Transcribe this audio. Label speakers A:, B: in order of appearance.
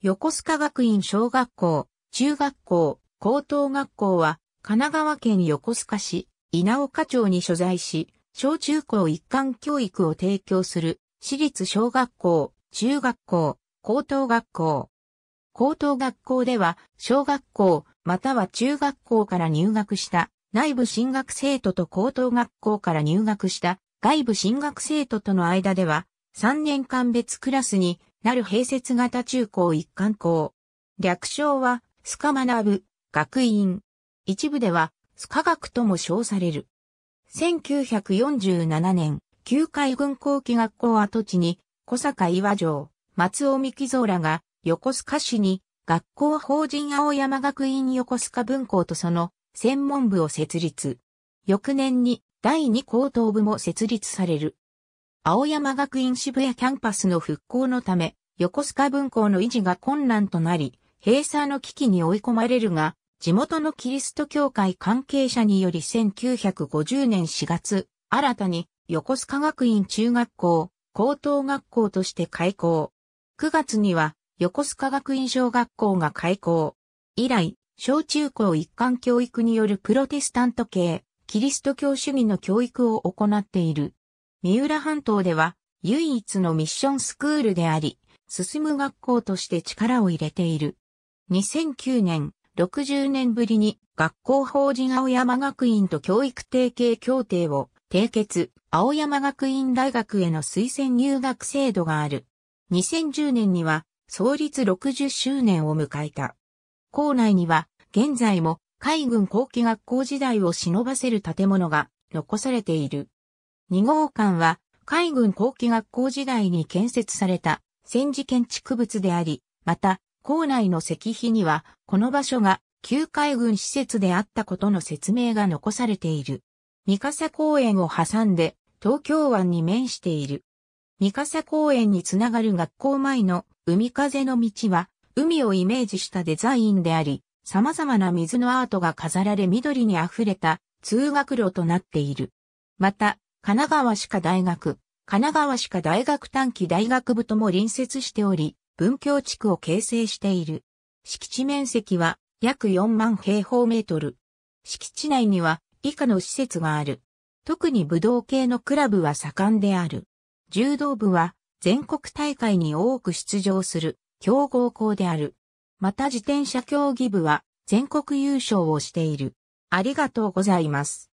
A: 横須賀学院小学校、中学校、高等学校は、神奈川県横須賀市、稲岡町に所在し、小中高一貫教育を提供する、私立小学校、中学校、高等学校。高等学校では、小学校、または中学校から入学した、内部進学生徒と高等学校から入学した、外部進学生徒との間では、3年間別クラスになる併設型中高一貫校。略称は、スカ学ぶ、学院。一部では、スカ学とも称される。1947年、旧海軍後期学校跡地に、小坂岩城、松尾美希蔵らが、横須賀市に、学校法人青山学院横須賀分校とその、専門部を設立。翌年に、第二高等部も設立される。青山学院渋谷キャンパスの復興のため、横須賀分校の維持が困難となり、閉鎖の危機に追い込まれるが、地元のキリスト教会関係者により1950年4月、新たに横須賀学院中学校、高等学校として開校。9月には横須賀学院小学校が開校。以来、小中高一貫教育によるプロテスタント系、キリスト教主義の教育を行っている。三浦半島では唯一のミッションスクールであり、進む学校として力を入れている。2009年、60年ぶりに学校法人青山学院と教育提携協定を締結、青山学院大学への推薦入学制度がある。2010年には創立60周年を迎えた。校内には現在も海軍後期学校時代を忍ばせる建物が残されている。2号館は海軍後期学校時代に建設された戦時建築物であり、また校内の石碑にはこの場所が旧海軍施設であったことの説明が残されている。三笠公園を挟んで東京湾に面している。三笠公園につながる学校前の海風の道は海をイメージしたデザインであり、様々な水のアートが飾られ緑に溢れた通学路となっている。また、神奈川歯科大学、神奈川歯科大学短期大学部とも隣接しており、文教地区を形成している。敷地面積は約4万平方メートル。敷地内には以下の施設がある。特に武道系のクラブは盛んである。柔道部は全国大会に多く出場する強豪校である。また自転車競技部は全国優勝をしている。ありがとうございます。